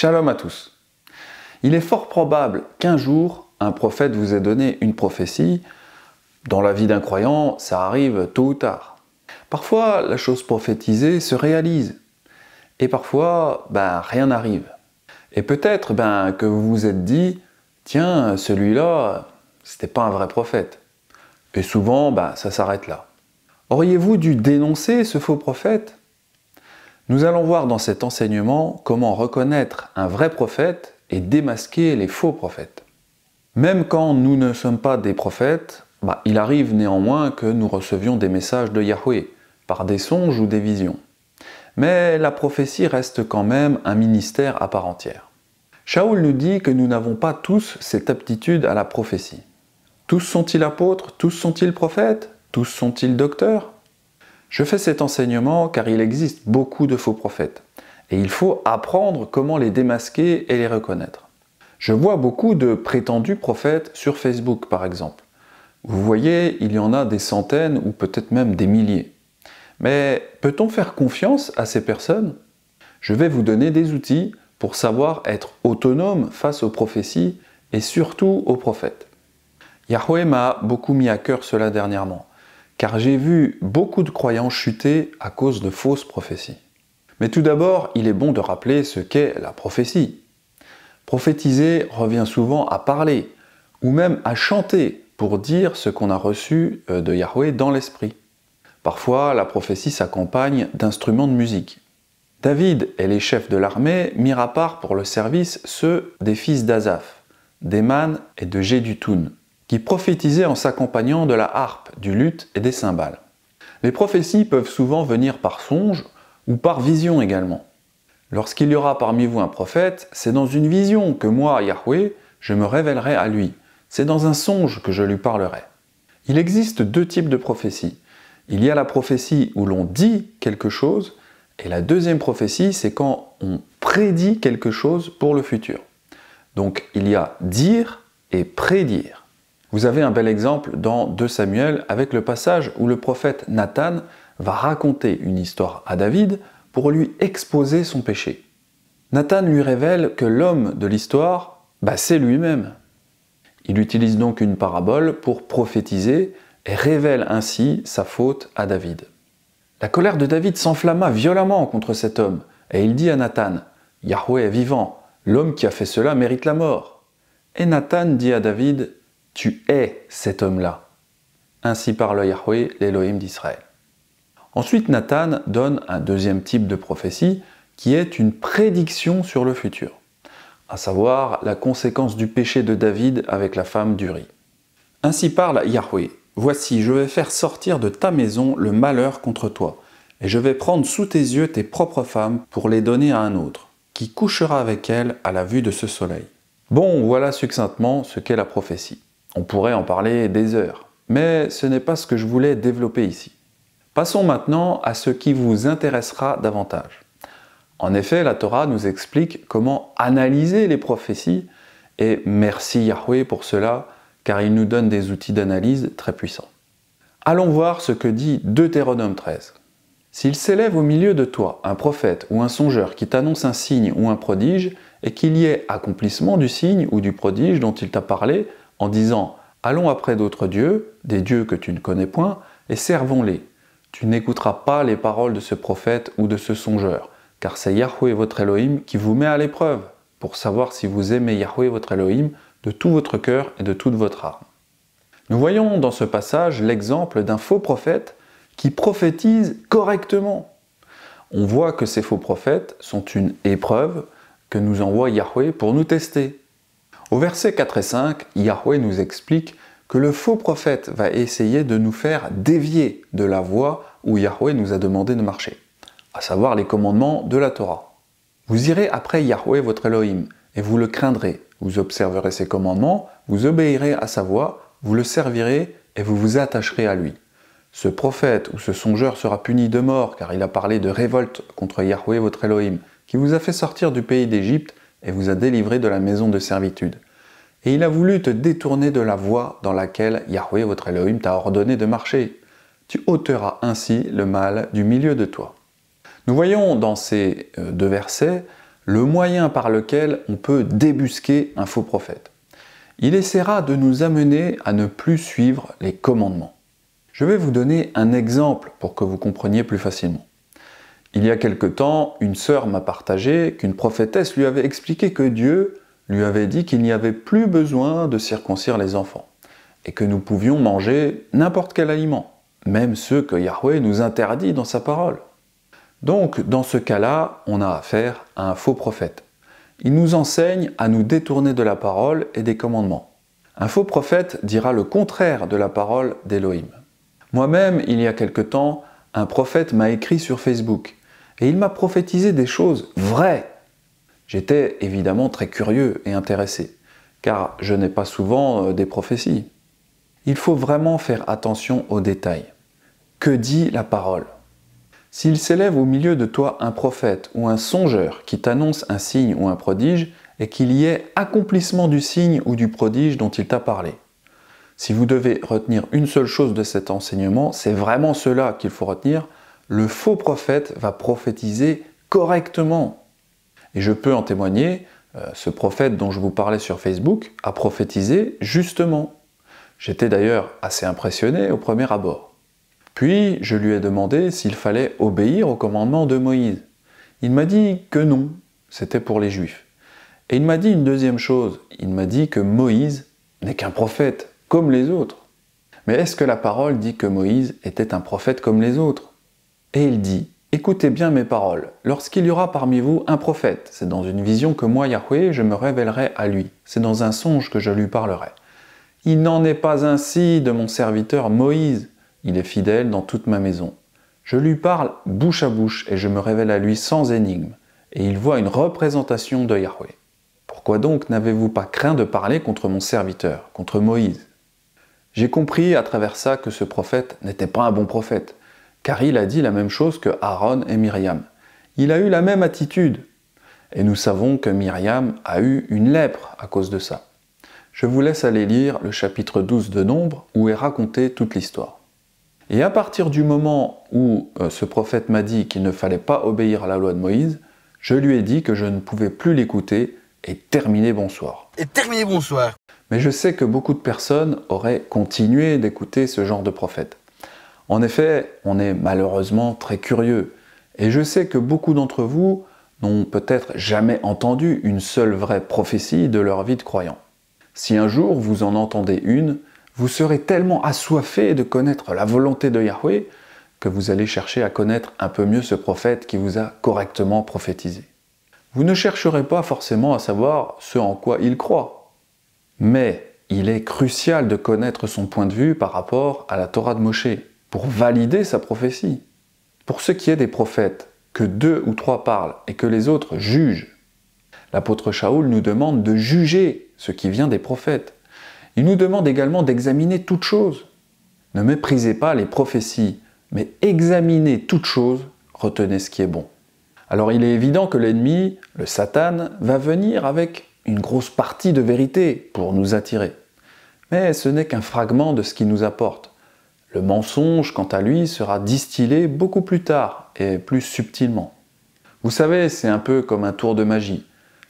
Shalom à tous. Il est fort probable qu'un jour, un prophète vous ait donné une prophétie. Dans la vie d'un croyant, ça arrive tôt ou tard. Parfois, la chose prophétisée se réalise. Et parfois, ben, rien n'arrive. Et peut-être ben, que vous vous êtes dit, tiens, celui-là, c'était pas un vrai prophète. Et souvent, ben, ça s'arrête là. Auriez-vous dû dénoncer ce faux prophète nous allons voir dans cet enseignement comment reconnaître un vrai prophète et démasquer les faux prophètes. Même quand nous ne sommes pas des prophètes, bah, il arrive néanmoins que nous recevions des messages de Yahweh, par des songes ou des visions. Mais la prophétie reste quand même un ministère à part entière. Shaoul nous dit que nous n'avons pas tous cette aptitude à la prophétie. Tous sont-ils apôtres Tous sont-ils prophètes Tous sont-ils docteurs je fais cet enseignement car il existe beaucoup de faux prophètes et il faut apprendre comment les démasquer et les reconnaître. Je vois beaucoup de prétendus prophètes sur Facebook par exemple. Vous voyez, il y en a des centaines ou peut-être même des milliers. Mais peut-on faire confiance à ces personnes Je vais vous donner des outils pour savoir être autonome face aux prophéties et surtout aux prophètes. Yahweh m'a beaucoup mis à cœur cela dernièrement car j'ai vu beaucoup de croyants chuter à cause de fausses prophéties. Mais tout d'abord, il est bon de rappeler ce qu'est la prophétie. Prophétiser revient souvent à parler, ou même à chanter pour dire ce qu'on a reçu euh, de Yahweh dans l'esprit. Parfois, la prophétie s'accompagne d'instruments de musique. David et les chefs de l'armée mirent à part pour le service ceux des fils d'Azaph, d'Eman et de Jeduthun qui prophétisait en s'accompagnant de la harpe, du luth et des cymbales. Les prophéties peuvent souvent venir par songe ou par vision également. Lorsqu'il y aura parmi vous un prophète, c'est dans une vision que moi, Yahweh, je me révélerai à lui. C'est dans un songe que je lui parlerai. Il existe deux types de prophéties. Il y a la prophétie où l'on dit quelque chose, et la deuxième prophétie, c'est quand on prédit quelque chose pour le futur. Donc il y a dire et prédire. Vous avez un bel exemple dans 2 Samuel avec le passage où le prophète Nathan va raconter une histoire à David pour lui exposer son péché. Nathan lui révèle que l'homme de l'histoire, bah, c'est lui-même. Il utilise donc une parabole pour prophétiser et révèle ainsi sa faute à David. La colère de David s'enflamma violemment contre cet homme, et il dit à Nathan, Yahweh est vivant, l'homme qui a fait cela mérite la mort. Et Nathan dit à David, tu es cet homme-là. Ainsi parle Yahweh, l'Élohim d'Israël. Ensuite, Nathan donne un deuxième type de prophétie qui est une prédiction sur le futur, à savoir la conséquence du péché de David avec la femme d'Uri. Ainsi parle Yahweh Voici, je vais faire sortir de ta maison le malheur contre toi, et je vais prendre sous tes yeux tes propres femmes pour les donner à un autre, qui couchera avec elles à la vue de ce soleil. Bon, voilà succinctement ce qu'est la prophétie. On pourrait en parler des heures, mais ce n'est pas ce que je voulais développer ici. Passons maintenant à ce qui vous intéressera davantage. En effet, la Torah nous explique comment analyser les prophéties, et merci Yahweh pour cela, car il nous donne des outils d'analyse très puissants. Allons voir ce que dit Deutéronome 13. S'il s'élève au milieu de toi un prophète ou un songeur qui t'annonce un signe ou un prodige, et qu'il y ait accomplissement du signe ou du prodige dont il t'a parlé, en disant Allons après d'autres dieux, des dieux que tu ne connais point, et servons-les. Tu n'écouteras pas les paroles de ce prophète ou de ce songeur, car c'est Yahweh votre Elohim qui vous met à l'épreuve, pour savoir si vous aimez Yahweh votre Elohim de tout votre cœur et de toute votre âme. Nous voyons dans ce passage l'exemple d'un faux prophète qui prophétise correctement. On voit que ces faux prophètes sont une épreuve que nous envoie Yahweh pour nous tester, au verset 4 et 5, Yahweh nous explique que le faux prophète va essayer de nous faire dévier de la voie où Yahweh nous a demandé de marcher, à savoir les commandements de la Torah. Vous irez après Yahweh votre Elohim, et vous le craindrez, vous observerez ses commandements, vous obéirez à sa voix, vous le servirez, et vous vous attacherez à lui. Ce prophète ou ce songeur sera puni de mort, car il a parlé de révolte contre Yahweh votre Elohim, qui vous a fait sortir du pays d'Égypte et vous a délivré de la maison de servitude. Et il a voulu te détourner de la voie dans laquelle Yahweh votre Elohim t'a ordonné de marcher. Tu ôteras ainsi le mal du milieu de toi. Nous voyons dans ces euh, deux versets le moyen par lequel on peut débusquer un faux prophète. Il essaiera de nous amener à ne plus suivre les commandements. Je vais vous donner un exemple pour que vous compreniez plus facilement. Il y a quelque temps, une sœur m'a partagé qu'une prophétesse lui avait expliqué que Dieu lui avait dit qu'il n'y avait plus besoin de circoncire les enfants et que nous pouvions manger n'importe quel aliment, même ceux que Yahweh nous interdit dans sa parole. Donc, dans ce cas-là, on a affaire à un faux prophète. Il nous enseigne à nous détourner de la parole et des commandements. Un faux prophète dira le contraire de la parole d'Élohim. Moi-même, il y a quelque temps, un prophète m'a écrit sur Facebook et il m'a prophétisé des choses vraies. J'étais évidemment très curieux et intéressé, car je n'ai pas souvent euh, des prophéties. Il faut vraiment faire attention aux détails. Que dit la parole S'il s'élève au milieu de toi un prophète ou un songeur qui t'annonce un signe ou un prodige, et qu'il y ait accomplissement du signe ou du prodige dont il t'a parlé. Si vous devez retenir une seule chose de cet enseignement, c'est vraiment cela qu'il faut retenir, le faux prophète va prophétiser correctement. Et je peux en témoigner, euh, ce prophète dont je vous parlais sur Facebook a prophétisé justement. J'étais d'ailleurs assez impressionné au premier abord. Puis je lui ai demandé s'il fallait obéir au commandement de Moïse. Il m'a dit que non, c'était pour les Juifs. Et il m'a dit une deuxième chose, il m'a dit que Moïse n'est qu'un prophète, comme les autres. Mais est-ce que la parole dit que Moïse était un prophète comme les autres et il dit Écoutez bien mes paroles. Lorsqu'il y aura parmi vous un prophète, c'est dans une vision que moi, Yahweh, je me révélerai à lui. C'est dans un songe que je lui parlerai. Il n'en est pas ainsi de mon serviteur Moïse. Il est fidèle dans toute ma maison. Je lui parle bouche à bouche et je me révèle à lui sans énigme. Et il voit une représentation de Yahweh. Pourquoi donc n'avez-vous pas craint de parler contre mon serviteur, contre Moïse J'ai compris à travers ça que ce prophète n'était pas un bon prophète car il a dit la même chose que Aaron et Myriam. Il a eu la même attitude. Et nous savons que Myriam a eu une lèpre à cause de ça. Je vous laisse aller lire le chapitre 12 de Nombre où est racontée toute l'histoire. Et à partir du moment où euh, ce prophète m'a dit qu'il ne fallait pas obéir à la loi de Moïse, je lui ai dit que je ne pouvais plus l'écouter et terminer bonsoir. Et terminer bonsoir. Mais je sais que beaucoup de personnes auraient continué d'écouter ce genre de prophète. En effet, on est malheureusement très curieux, et je sais que beaucoup d'entre vous n'ont peut-être jamais entendu une seule vraie prophétie de leur vie de croyant. Si un jour vous en entendez une, vous serez tellement assoiffé de connaître la volonté de Yahweh que vous allez chercher à connaître un peu mieux ce prophète qui vous a correctement prophétisé. Vous ne chercherez pas forcément à savoir ce en quoi il croit, mais il est crucial de connaître son point de vue par rapport à la Torah de Moshe, pour valider sa prophétie. Pour ce qui est des prophètes, que deux ou trois parlent et que les autres jugent, l'apôtre Shaoul nous demande de juger ce qui vient des prophètes. Il nous demande également d'examiner toute chose. Ne méprisez pas les prophéties, mais examinez toute chose, retenez ce qui est bon. Alors il est évident que l'ennemi, le Satan, va venir avec une grosse partie de vérité pour nous attirer. Mais ce n'est qu'un fragment de ce qu'il nous apporte. Le mensonge, quant à lui, sera distillé beaucoup plus tard et plus subtilement. Vous savez, c'est un peu comme un tour de magie.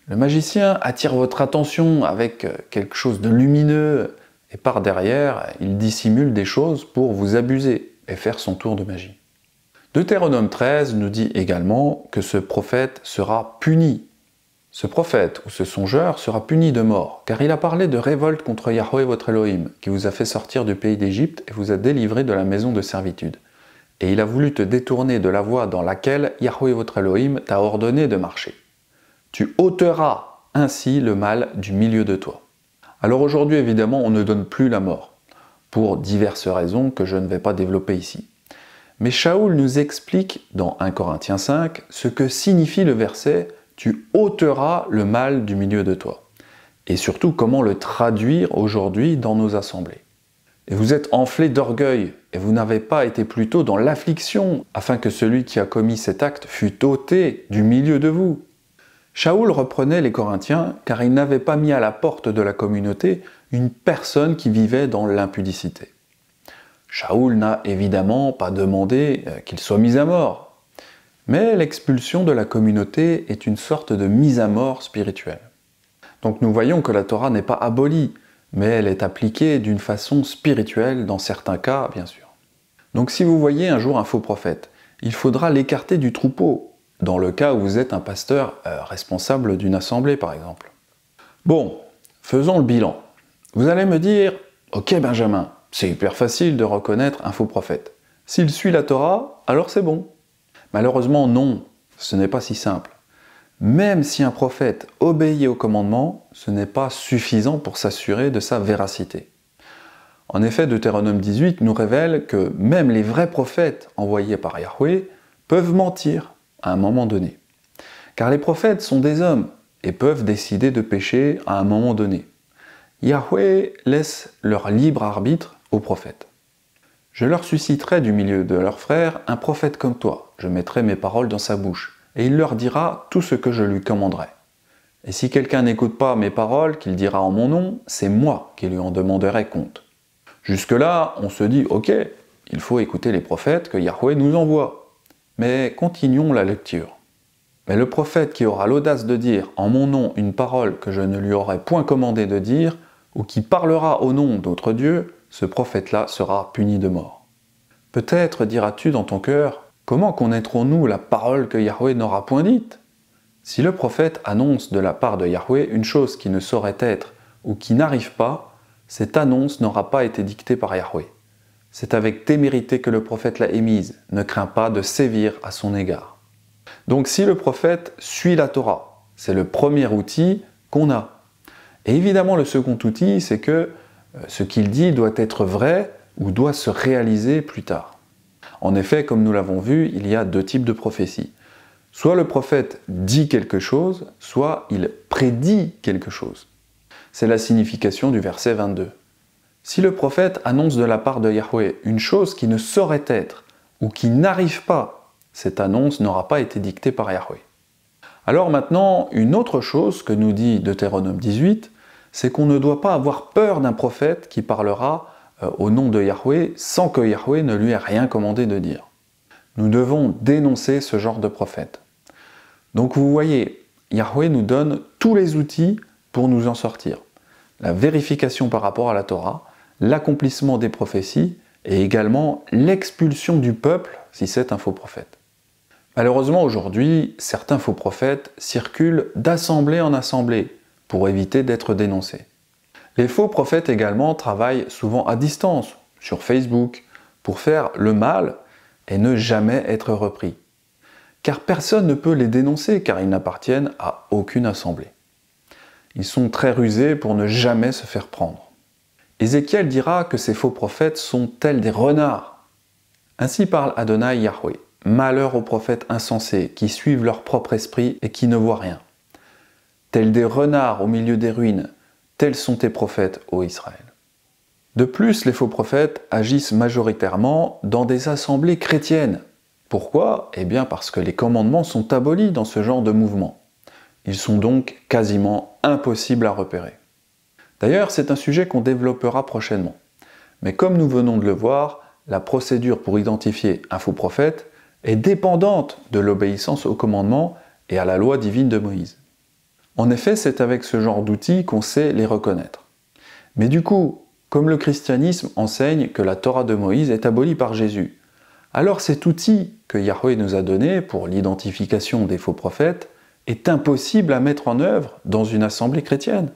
Le magicien attire votre attention avec quelque chose de lumineux et par derrière, il dissimule des choses pour vous abuser et faire son tour de magie. Deutéronome 13 nous dit également que ce prophète sera puni ce prophète ou ce songeur sera puni de mort, car il a parlé de révolte contre Yahweh votre Elohim, qui vous a fait sortir du pays d'Égypte et vous a délivré de la maison de servitude. Et il a voulu te détourner de la voie dans laquelle Yahweh votre Elohim t'a ordonné de marcher. Tu ôteras ainsi le mal du milieu de toi. Alors aujourd'hui, évidemment, on ne donne plus la mort, pour diverses raisons que je ne vais pas développer ici. Mais Shaoul nous explique dans 1 Corinthiens 5 ce que signifie le verset tu ôteras le mal du milieu de toi. Et surtout, comment le traduire aujourd'hui dans nos assemblées. Et vous êtes enflé d'orgueil, et vous n'avez pas été plutôt dans l'affliction, afin que celui qui a commis cet acte fût ôté du milieu de vous. Shaoul reprenait les Corinthiens, car il n'avait pas mis à la porte de la communauté une personne qui vivait dans l'impudicité. Shaoul n'a évidemment pas demandé euh, qu'il soit mis à mort, mais l'expulsion de la communauté est une sorte de mise à mort spirituelle. Donc nous voyons que la Torah n'est pas abolie, mais elle est appliquée d'une façon spirituelle dans certains cas, bien sûr. Donc si vous voyez un jour un faux prophète, il faudra l'écarter du troupeau, dans le cas où vous êtes un pasteur euh, responsable d'une assemblée, par exemple. Bon, faisons le bilan. Vous allez me dire, ok Benjamin, c'est hyper facile de reconnaître un faux prophète. S'il suit la Torah, alors c'est bon, Malheureusement, non, ce n'est pas si simple. Même si un prophète obéit au commandement, ce n'est pas suffisant pour s'assurer de sa véracité. En effet, Deutéronome 18 nous révèle que même les vrais prophètes envoyés par Yahweh peuvent mentir à un moment donné. Car les prophètes sont des hommes et peuvent décider de pécher à un moment donné. Yahweh laisse leur libre arbitre aux prophètes. Je leur susciterai du milieu de leurs frères un prophète comme toi, je mettrai mes paroles dans sa bouche, et il leur dira tout ce que je lui commanderai. Et si quelqu'un n'écoute pas mes paroles qu'il dira en mon nom, c'est moi qui lui en demanderai compte. Jusque-là, on se dit, ok, il faut écouter les prophètes que Yahweh nous envoie. Mais continuons la lecture. Mais le prophète qui aura l'audace de dire en mon nom une parole que je ne lui aurais point commandé de dire, ou qui parlera au nom d'autres dieux, ce prophète-là sera puni de mort. Peut-être diras-tu dans ton cœur, comment connaîtrons-nous la parole que Yahweh n'aura point dite Si le prophète annonce de la part de Yahweh une chose qui ne saurait être ou qui n'arrive pas, cette annonce n'aura pas été dictée par Yahweh. C'est avec témérité que le prophète l'a émise, ne crains pas de sévir à son égard. Donc si le prophète suit la Torah, c'est le premier outil qu'on a. Et évidemment le second outil, c'est que euh, ce qu'il dit doit être vrai ou doit se réaliser plus tard. En effet, comme nous l'avons vu, il y a deux types de prophéties. Soit le prophète dit quelque chose, soit il prédit quelque chose. C'est la signification du verset 22. Si le prophète annonce de la part de Yahweh une chose qui ne saurait être ou qui n'arrive pas, cette annonce n'aura pas été dictée par Yahweh. Alors maintenant, une autre chose que nous dit Deutéronome 18, c'est qu'on ne doit pas avoir peur d'un prophète qui parlera euh, au nom de Yahweh sans que Yahweh ne lui ait rien commandé de dire. Nous devons dénoncer ce genre de prophète. Donc vous voyez, Yahweh nous donne tous les outils pour nous en sortir. La vérification par rapport à la Torah, l'accomplissement des prophéties et également l'expulsion du peuple si c'est un faux prophète. Malheureusement aujourd'hui, certains faux prophètes circulent d'assemblée en assemblée pour éviter d'être dénoncés. Les faux prophètes également travaillent souvent à distance, sur Facebook, pour faire le mal et ne jamais être repris. Car personne ne peut les dénoncer car ils n'appartiennent à aucune assemblée. Ils sont très rusés pour ne jamais se faire prendre. Ézéchiel dira que ces faux prophètes sont tels des renards. Ainsi parle Adonai Yahweh. Malheur aux prophètes insensés qui suivent leur propre esprit et qui ne voient rien. Tels des renards au milieu des ruines, tels sont tes prophètes, ô Israël. De plus, les faux prophètes agissent majoritairement dans des assemblées chrétiennes. Pourquoi Eh bien parce que les commandements sont abolis dans ce genre de mouvement. Ils sont donc quasiment impossibles à repérer. D'ailleurs, c'est un sujet qu'on développera prochainement. Mais comme nous venons de le voir, la procédure pour identifier un faux prophète est dépendante de l'obéissance aux commandements et à la loi divine de Moïse. En effet, c'est avec ce genre d'outils qu'on sait les reconnaître. Mais du coup, comme le christianisme enseigne que la Torah de Moïse est abolie par Jésus, alors cet outil que Yahweh nous a donné pour l'identification des faux prophètes est impossible à mettre en œuvre dans une assemblée chrétienne.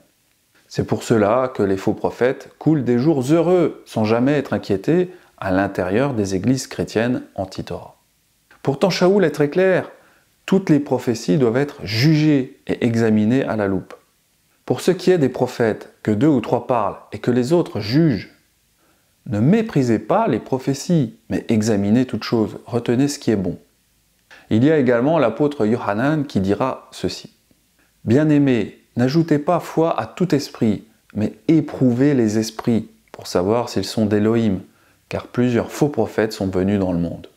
C'est pour cela que les faux prophètes coulent des jours heureux sans jamais être inquiétés à l'intérieur des églises chrétiennes anti-Torah. Pourtant, Shaoul est très clair toutes les prophéties doivent être jugées et examinées à la loupe. Pour ce qui est des prophètes, que deux ou trois parlent et que les autres jugent, ne méprisez pas les prophéties, mais examinez toutes choses, retenez ce qui est bon. Il y a également l'apôtre Yohanan qui dira ceci. Bien-aimés, n'ajoutez pas foi à tout esprit, mais éprouvez les esprits pour savoir s'ils sont d'Élohim, car plusieurs faux prophètes sont venus dans le monde.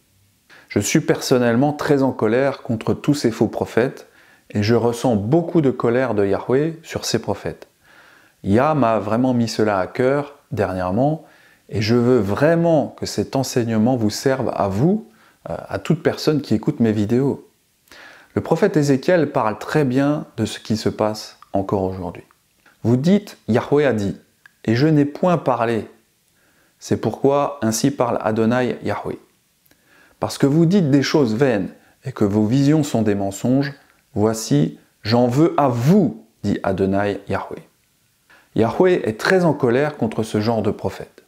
Je suis personnellement très en colère contre tous ces faux prophètes et je ressens beaucoup de colère de Yahweh sur ces prophètes. Yah m'a vraiment mis cela à cœur dernièrement et je veux vraiment que cet enseignement vous serve à vous, euh, à toute personne qui écoute mes vidéos. Le prophète Ézéchiel parle très bien de ce qui se passe encore aujourd'hui. Vous dites, Yahweh a dit, et je n'ai point parlé. C'est pourquoi ainsi parle Adonai Yahweh. Parce que vous dites des choses vaines et que vos visions sont des mensonges, voici, j'en veux à vous, dit Adonai Yahweh. Yahweh est très en colère contre ce genre de prophète.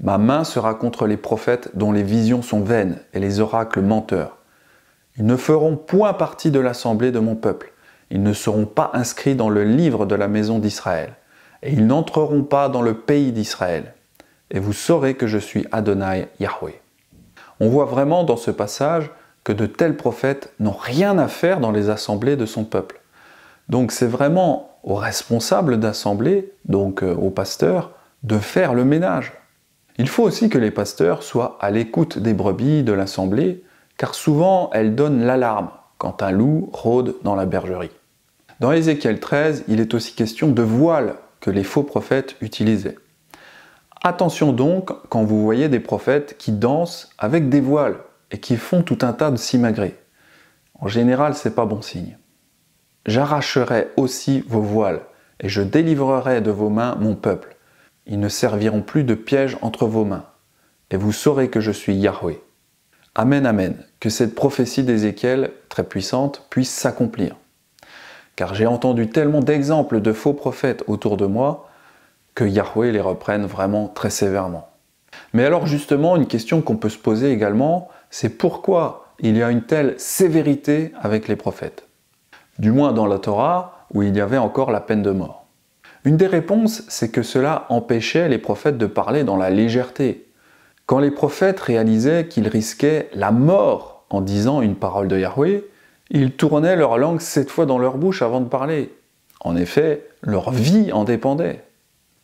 Ma main sera contre les prophètes dont les visions sont vaines et les oracles menteurs. Ils ne feront point partie de l'assemblée de mon peuple. Ils ne seront pas inscrits dans le livre de la maison d'Israël. Et ils n'entreront pas dans le pays d'Israël. Et vous saurez que je suis Adonai Yahweh. On voit vraiment dans ce passage que de tels prophètes n'ont rien à faire dans les assemblées de son peuple. Donc c'est vraiment aux responsables d'assemblée, donc euh, aux pasteurs, de faire le ménage. Il faut aussi que les pasteurs soient à l'écoute des brebis de l'assemblée, car souvent elles donnent l'alarme quand un loup rôde dans la bergerie. Dans Ézéchiel 13, il est aussi question de voiles que les faux prophètes utilisaient. Attention donc quand vous voyez des prophètes qui dansent avec des voiles et qui font tout un tas de simagrées. En général, ce n'est pas bon signe. J'arracherai aussi vos voiles et je délivrerai de vos mains mon peuple. Ils ne serviront plus de piège entre vos mains. Et vous saurez que je suis Yahweh. Amen, amen, que cette prophétie d'Ézéchiel, très puissante, puisse s'accomplir. Car j'ai entendu tellement d'exemples de faux prophètes autour de moi que Yahweh les reprenne vraiment très sévèrement. Mais alors justement, une question qu'on peut se poser également, c'est pourquoi il y a une telle sévérité avec les prophètes Du moins dans la Torah, où il y avait encore la peine de mort. Une des réponses, c'est que cela empêchait les prophètes de parler dans la légèreté. Quand les prophètes réalisaient qu'ils risquaient la mort en disant une parole de Yahweh, ils tournaient leur langue sept fois dans leur bouche avant de parler. En effet, leur vie en dépendait.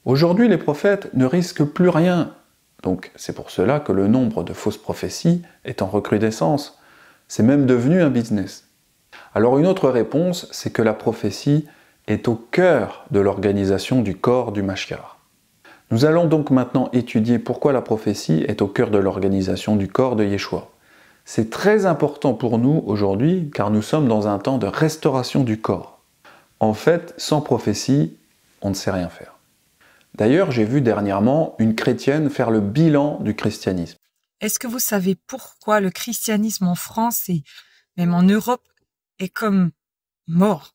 Aujourd'hui, les prophètes ne risquent plus rien. Donc c'est pour cela que le nombre de fausses prophéties est en recrudescence. C'est même devenu un business. Alors une autre réponse, c'est que la prophétie est au cœur de l'organisation du corps du Mashkar. Nous allons donc maintenant étudier pourquoi la prophétie est au cœur de l'organisation du corps de Yeshua. C'est très important pour nous aujourd'hui car nous sommes dans un temps de restauration du corps. En fait, sans prophétie, on ne sait rien faire. D'ailleurs, j'ai vu dernièrement une chrétienne faire le bilan du christianisme. Est-ce que vous savez pourquoi le christianisme en France et même en Europe est comme mort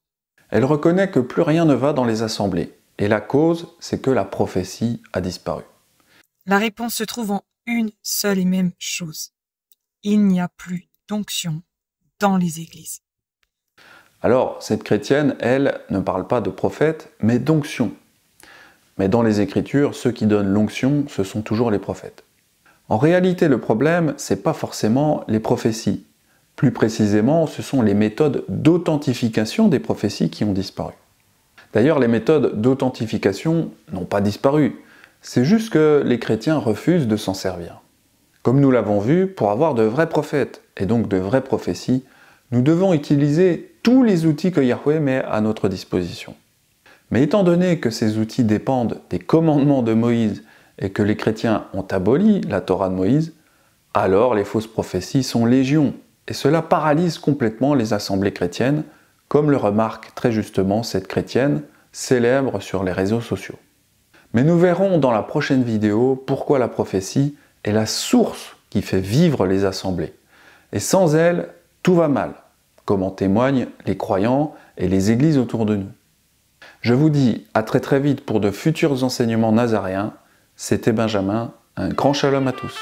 Elle reconnaît que plus rien ne va dans les assemblées. Et la cause, c'est que la prophétie a disparu. La réponse se trouve en une seule et même chose. Il n'y a plus d'onction dans les églises. Alors, cette chrétienne, elle, ne parle pas de prophète, mais d'onction. Mais dans les Écritures, ceux qui donnent l'onction, ce sont toujours les prophètes. En réalité, le problème, n'est pas forcément les prophéties. Plus précisément, ce sont les méthodes d'authentification des prophéties qui ont disparu. D'ailleurs, les méthodes d'authentification n'ont pas disparu. C'est juste que les chrétiens refusent de s'en servir. Comme nous l'avons vu, pour avoir de vrais prophètes, et donc de vraies prophéties, nous devons utiliser tous les outils que Yahweh met à notre disposition. Mais étant donné que ces outils dépendent des commandements de Moïse et que les chrétiens ont aboli la Torah de Moïse, alors les fausses prophéties sont légion, et cela paralyse complètement les assemblées chrétiennes, comme le remarque très justement cette chrétienne célèbre sur les réseaux sociaux. Mais nous verrons dans la prochaine vidéo pourquoi la prophétie est la source qui fait vivre les assemblées. Et sans elle, tout va mal, comme en témoignent les croyants et les églises autour de nous. Je vous dis à très très vite pour de futurs enseignements nazaréens. C'était Benjamin, un grand shalom à tous.